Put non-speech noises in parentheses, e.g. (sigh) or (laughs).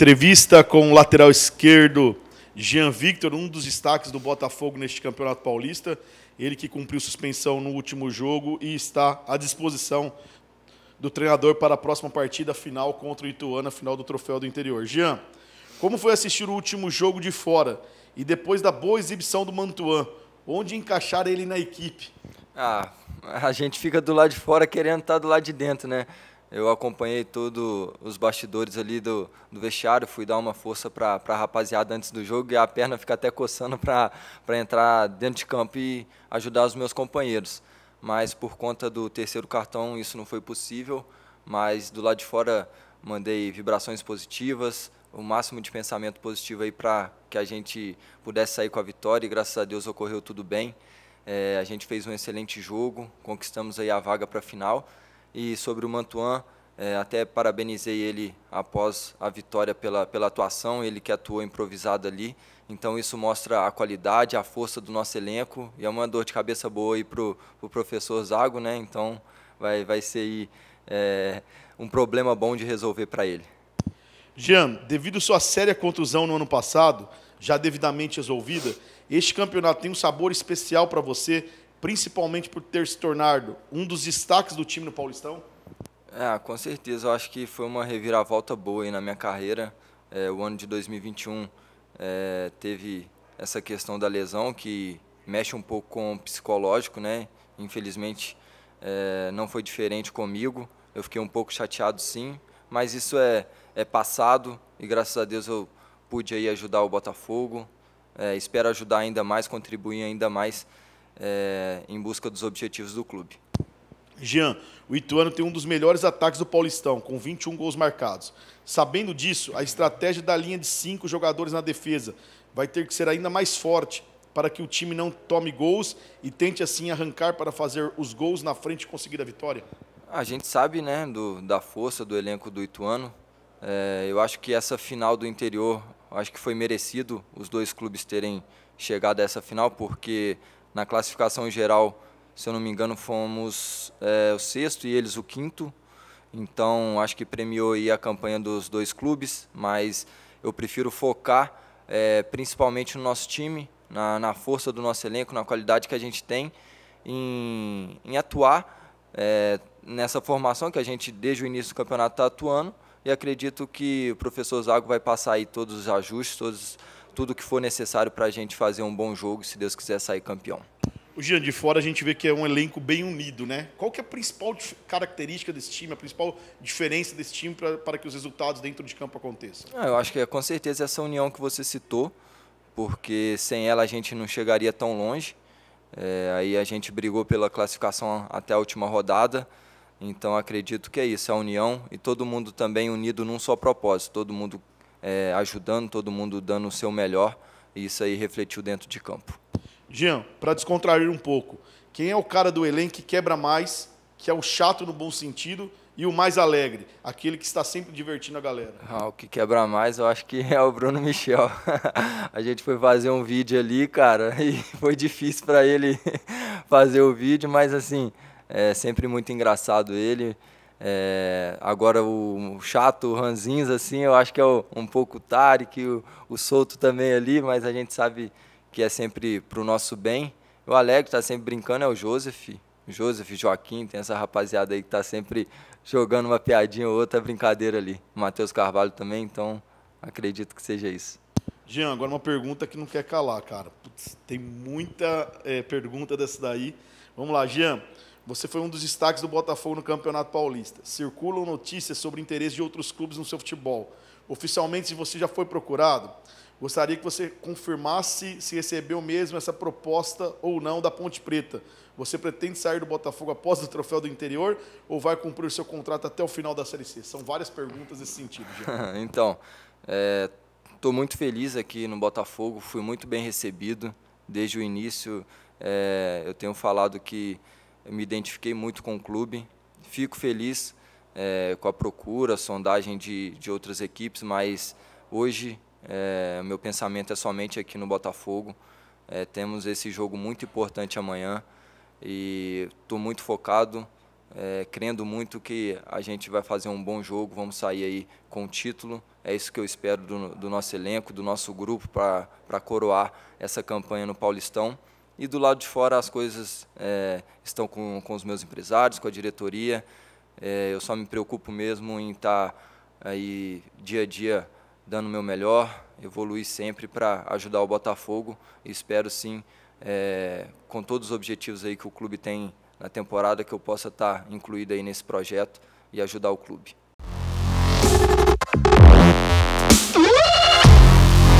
Entrevista com o lateral esquerdo Jean Victor, um dos destaques do Botafogo neste Campeonato Paulista. Ele que cumpriu suspensão no último jogo e está à disposição do treinador para a próxima partida final contra o Ituano, final do Troféu do Interior. Jean, como foi assistir o último jogo de fora e depois da boa exibição do Mantuan, onde encaixar ele na equipe? Ah, a gente fica do lado de fora querendo estar tá do lado de dentro, né? Eu acompanhei todos os bastidores ali do, do vestiário, fui dar uma força para a rapaziada antes do jogo e a perna fica até coçando para entrar dentro de campo e ajudar os meus companheiros. Mas por conta do terceiro cartão isso não foi possível, mas do lado de fora mandei vibrações positivas, o máximo de pensamento positivo aí para que a gente pudesse sair com a vitória e graças a Deus ocorreu tudo bem. É, a gente fez um excelente jogo, conquistamos aí a vaga para a final e sobre o Mantuan, é, até parabenizei ele após a vitória pela, pela atuação, ele que atuou improvisado ali. Então isso mostra a qualidade, a força do nosso elenco e é uma dor de cabeça boa aí para o pro professor Zago, né? Então vai, vai ser aí, é, um problema bom de resolver para ele. Jean, devido à sua séria contusão no ano passado, já devidamente resolvida, este campeonato tem um sabor especial para você principalmente por ter se tornado um dos destaques do time no Paulistão? É, com certeza. Eu acho que foi uma reviravolta boa na minha carreira. É, o ano de 2021 é, teve essa questão da lesão que mexe um pouco com o psicológico, né? Infelizmente é, não foi diferente comigo. Eu fiquei um pouco chateado, sim, mas isso é, é passado e graças a Deus eu pude aí ajudar o Botafogo. É, espero ajudar ainda mais, contribuir ainda mais é, em busca dos objetivos do clube. Jean, o Ituano tem um dos melhores ataques do Paulistão, com 21 gols marcados. Sabendo disso, a estratégia da linha de cinco jogadores na defesa vai ter que ser ainda mais forte para que o time não tome gols e tente assim arrancar para fazer os gols na frente e conseguir a vitória? A gente sabe né, do, da força do elenco do Ituano. É, eu acho que essa final do interior, acho que foi merecido os dois clubes terem chegado a essa final, porque na classificação em geral, se eu não me engano, fomos é, o sexto e eles o quinto. Então, acho que premiou aí a campanha dos dois clubes, mas eu prefiro focar é, principalmente no nosso time, na, na, força do nosso elenco, na qualidade que a gente tem, em, em atuar é, nessa formação que a gente, desde o início do campeonato, está atuando. E acredito que o professor Zago vai passar aí todos os ajustes, todos os tudo que for necessário para a gente fazer um bom jogo, se Deus quiser sair campeão. O Gian, de fora a gente vê que é um elenco bem unido, né? Qual que é a principal característica desse time, a principal diferença desse time para que os resultados dentro de campo aconteçam? Ah, eu acho que é com certeza essa união que você citou, porque sem ela a gente não chegaria tão longe. É, aí a gente brigou pela classificação até a última rodada, então acredito que é isso, a união e todo mundo também unido num só propósito, todo mundo é, ajudando todo mundo, dando o seu melhor, e isso aí refletiu dentro de campo. Jean, para descontrair um pouco, quem é o cara do elenco que quebra mais, que é o chato no bom sentido e o mais alegre, aquele que está sempre divertindo a galera? Ah, o que quebra mais, eu acho que (laughs) é o Bruno Michel. (laughs) a gente foi fazer um vídeo ali, cara, (laughs) e foi difícil para ele fazer o vídeo, mas assim, é sempre muito engraçado ele. É, agora o chato, o Ranzins, assim, eu acho que é o, um pouco tarde Tarek, o, o também ali, mas a gente sabe que é sempre pro nosso bem. O Alegre tá sempre brincando, é o Joseph. Joseph, Joaquim, tem essa rapaziada aí que tá sempre jogando uma piadinha ou outra brincadeira ali. Matheus Carvalho também, então acredito que seja isso. Jean, agora uma pergunta que não quer calar, cara. Putz, tem muita é, pergunta dessa daí. Vamos lá, Jean. Você foi um dos destaques do Botafogo no Campeonato Paulista. Circulam notícias sobre interesse de outros clubes no seu futebol. Oficialmente, se você já foi procurado, gostaria que você confirmasse se recebeu mesmo essa proposta ou não da Ponte Preta. Você pretende sair do Botafogo após o troféu do interior ou vai cumprir o seu contrato até o final da Série C? São várias perguntas nesse sentido. (laughs) então, estou é, muito feliz aqui no Botafogo, fui muito bem recebido desde o início. É, eu tenho falado que eu me identifiquei muito com o clube. Fico feliz é, com a procura, a sondagem de, de outras equipes, mas hoje é, meu pensamento é somente aqui no Botafogo. É, temos esse jogo muito importante amanhã e estou muito focado, é, crendo muito que a gente vai fazer um bom jogo, vamos sair aí com o título. É isso que eu espero do, do nosso elenco, do nosso grupo para coroar essa campanha no Paulistão e do lado de fora as coisas é, estão com, com os meus empresários, com a diretoria. É, eu só me preocupo mesmo em estar tá aí dia a dia dando o meu melhor, evoluir sempre para ajudar o Botafogo. E espero sim, é, com todos os objetivos aí que o clube tem na temporada, que eu possa estar tá incluído aí nesse projeto e ajudar o clube.